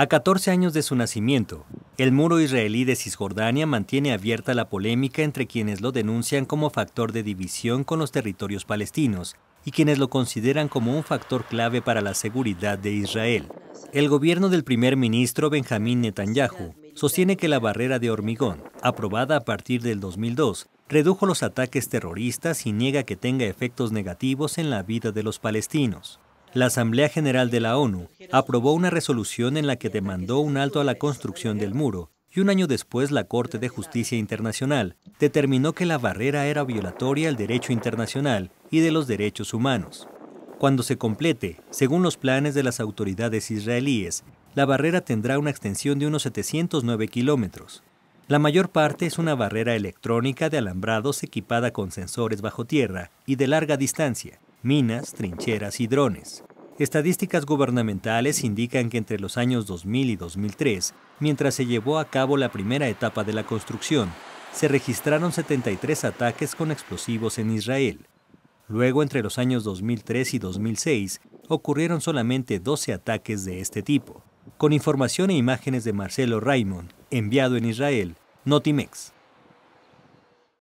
A 14 años de su nacimiento, el muro israelí de Cisjordania mantiene abierta la polémica entre quienes lo denuncian como factor de división con los territorios palestinos y quienes lo consideran como un factor clave para la seguridad de Israel. El gobierno del primer ministro Benjamín Netanyahu sostiene que la barrera de hormigón, aprobada a partir del 2002, redujo los ataques terroristas y niega que tenga efectos negativos en la vida de los palestinos. La Asamblea General de la ONU aprobó una resolución en la que demandó un alto a la construcción del muro, y un año después la Corte de Justicia Internacional determinó que la barrera era violatoria al derecho internacional y de los derechos humanos. Cuando se complete, según los planes de las autoridades israelíes, la barrera tendrá una extensión de unos 709 kilómetros. La mayor parte es una barrera electrónica de alambrados equipada con sensores bajo tierra y de larga distancia, minas, trincheras y drones. Estadísticas gubernamentales indican que entre los años 2000 y 2003, mientras se llevó a cabo la primera etapa de la construcción, se registraron 73 ataques con explosivos en Israel. Luego, entre los años 2003 y 2006, ocurrieron solamente 12 ataques de este tipo. Con información e imágenes de Marcelo Raymond, enviado en Israel, Notimex.